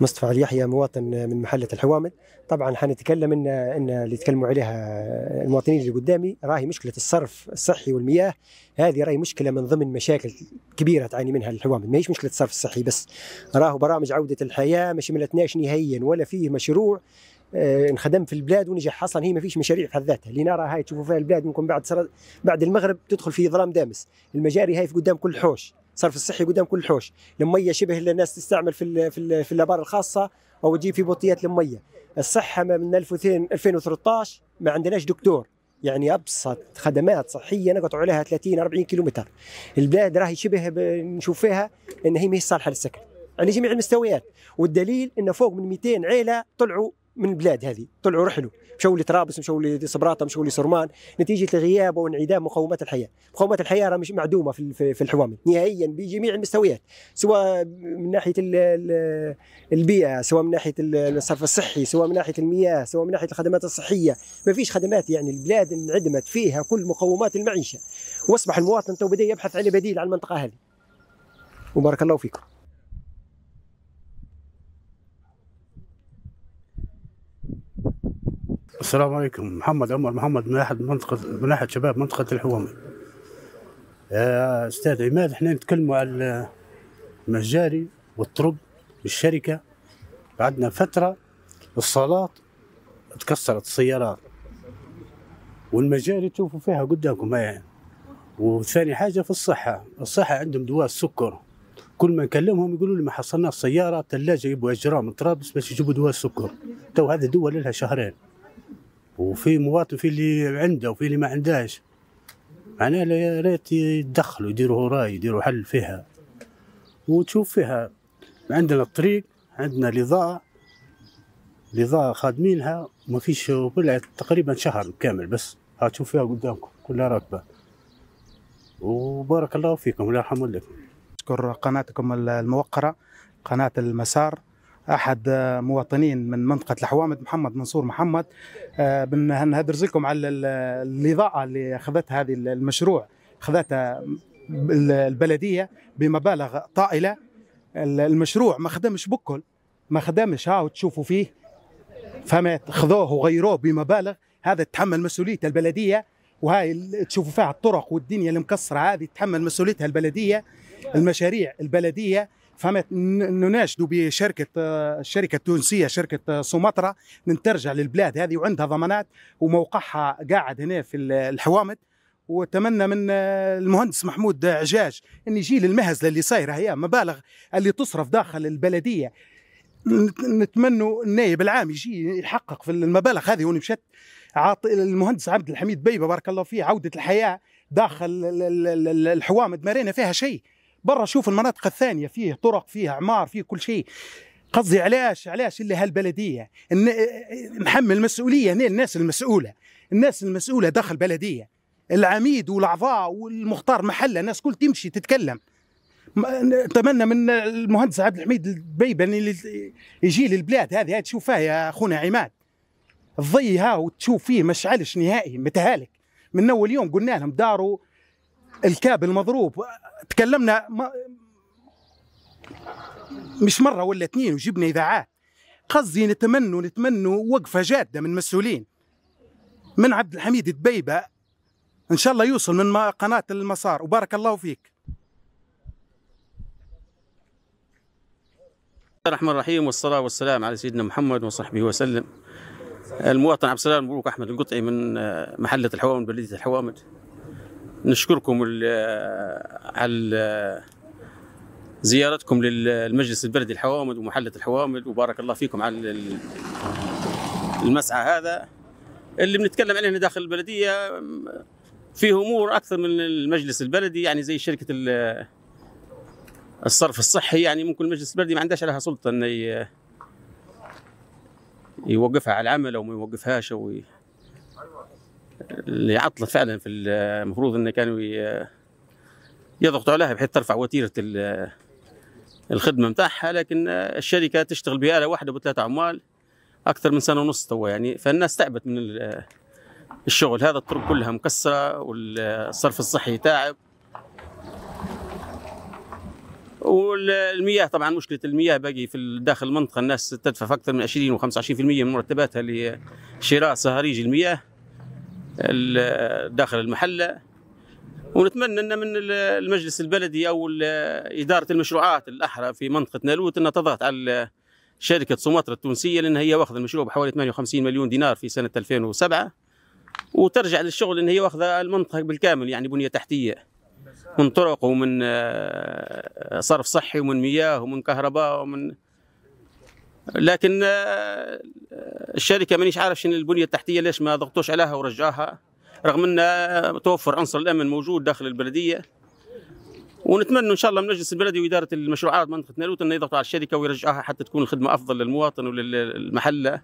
مصطفى اليحيى مواطن من محلة الحوامد طبعا حنتكلم ان ان اللي يتكلموا عليها المواطنين اللي قدامي راهي مشكله الصرف الصحي والمياه هذه راهي مشكله من ضمن مشاكل كبيره تعاني منها الحوامد ماهيش مشكله الصرف الصحي بس راهو برامج عوده الحياه ما شملتناش نهائيا ولا فيه مشروع آه، انخدم في البلاد ونجح اصلا هي ما فيش مشاريع في حد ذاتها اللي نرى هاي تشوفوا فيها البلاد ممكن بعد بعد المغرب تدخل في ظلام دامس المجاري هاي في قدام كل حوش صرف الصحي قدام كل الحوش الميه شبه الناس تستعمل في في, في الابار الخاصه او تجيب في بطيات الميه الصحه من 2013 ما عندناش دكتور يعني ابسط خدمات صحيه نقطع عليها 30 40 كيلومتر البلاد راهي شبه نشوف فيها ان هي هي صالحه للسكن على يعني جميع المستويات والدليل انه فوق من 200 عيله طلعوا من البلاد هذه طلعوا رحلوا مشوا لطرابلس مشوا لصبراطه مشوا لسرمان نتيجه غياب وانعدام مقومات الحياه مقومات الحياه راه مش معدومه في في الحوامل نهائيا بجميع المستويات سواء من ناحيه البيئه سواء من ناحيه الصرف الصحي سواء من ناحيه المياه سواء من ناحيه الخدمات الصحيه ما فيش خدمات يعني البلاد انعدمت فيها كل مقومات المعيشه واصبح المواطن تو بدا يبحث عن بديل على المنطقه هذه وبارك الله فيكم السلام عليكم محمد عمر محمد من احد منطقه من احد شباب منطقه الحوامي استاذ عماد احنا نتكلموا على المجاري والطرب بالشركه بعدنا فتره الصالات تكسرت السيارات والمجاري تشوفوا فيها قدامكم يعني وثاني حاجه في الصحه الصحه عندهم دواء السكر كل ما نكلمهم يقولوا لي ما حصلناش سياره ثلاجه يبوا اجرام طرابلس باش يجيبوا دواء السكر تو هذه دول لها شهرين وفي مواطن في اللي عنده وفي اللي ما عندهاش معناها يا ريت يتدخلوا يديروا راي يديروا حل فيها وتشوف فيها عندنا الطريق عندنا الإضاءة الإضاءة خادمينها ما فيش ولعت تقريبا شهر كامل بس ها تشوف فيها قدامكم كلها راكبة وبارك الله فيكم الله يرحم والديكم نشكر قناتكم الموقرة قناة المسار احد مواطنين من منطقه الحوامد محمد منصور محمد آه، بنهدرز لكم على الاضاءه اللي اخذتها هذه المشروع اخذتها البلديه بمبالغ طائله المشروع ما خدمش بكل ما خدمش هاو تشوفوا فيه فهمت خذوه وغيروه بمبالغ هذا تحمل مسؤوليه البلديه وهاي تشوفوا فيها الطرق والدنيا المكسره هذه تحمل مسؤوليتها البلديه المشاريع البلديه فهمت نناشدوا بشركه الشركه التونسيه شركه سومطرة نترجع للبلاد هذه وعندها ضمانات وموقعها قاعد هنا في الحوامد واتمنى من المهندس محمود عجاج ان يجي للمهزله اللي صايره هي مبالغ اللي تصرف داخل البلديه نتمنوا النائب العام يجي يحقق في المبالغ هذه وانا مشت عاطي المهندس عبد الحميد بيبه بارك الله فيه عوده الحياه داخل الحوامد ما رينا فيها شيء برا شوف المناطق الثانيه فيه طرق فيه اعمار فيه كل شيء قصدي علاش علاش اللي هالبلديه محمل المسؤوليه هنا الناس المسؤوله الناس المسؤوله داخل بلديه العميد والاعضاء والمختار محله الناس كل تمشي تتكلم نتمنى من المهندس عبد الحميد البيبني اللي يجي للبلاد هذه هاي تشوفها يا اخونا عماد الضي ها وتشوف فيه مشعلش نهائي متهالك من اول يوم قلنا لهم داروا الكابل مضروب تكلمنا ما مش مره ولا اثنين وجبنا اذاعات قصدي نتمنوا نتمنوا وقفه جاده من مسؤولين من عبد الحميد دبيبه ان شاء الله يوصل من قناه المسار وبارك الله فيك بسم الله الرحمن الرحيم والصلاة والسلام على سيدنا محمد وصحبه وسلم المواطن عبد السلام مبروك أحمد القطعي من آه، محلة الحوامد بلدية الحوامد نشكركم على زيارتكم للمجلس البلدي الحوامد ومحلة الحوامد وبارك الله فيكم على المسعى هذا اللي بنتكلم عليه هنا داخل البلدية فيه أمور أكثر من المجلس البلدي يعني زي شركة الصرف الصحي يعني ممكن المجلس البلدي ما عندهاش عليها سلطة أن يوقفها على العمل أو ما يوقفهاش أو اللي عطلت فعلا في المفروض ان كانوا يضغطوا عليها بحيث ترفع وتيره الخدمه نتاعها لكن الشركه تشتغل باله واحده بثلاثه عمال اكثر من سنه ونص توا يعني فالناس تعبت من الشغل هذا الطرق كلها مكسره والصرف الصحي تاعب والمياه طبعا مشكله المياه باقي في داخل المنطقه الناس تدفع اكثر من 20 و25% من مرتباتها لشراء صهاريج المياه داخل المحله ونتمنى ان من المجلس البلدي او اداره المشروعات الاحرى في منطقه نالوت انها تضغط على شركه سومطرة التونسيه لان هي واخذ المشروع بحوالي 58 مليون دينار في سنه 2007 وترجع للشغل ان هي واخذ المنطقه بالكامل يعني بنيه تحتيه من طرق ومن آه، صرف صحي ومن مياه ومن كهرباء ومن لكن آه، آه، الشركه مانيش عارف شنو البنيه التحتيه ليش ما ضغطوش عليها ورجعها رغم ان توفر عنصر الامن موجود داخل البلديه ونتمنى ان شاء الله من مجلس البلدي واداره المشروعات منطقه نالوت انه يضغطوا على الشركه ويرجعها حتى تكون الخدمه افضل للمواطن وللمحله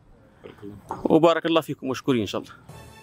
وبارك الله فيكم مشكورين ان شاء الله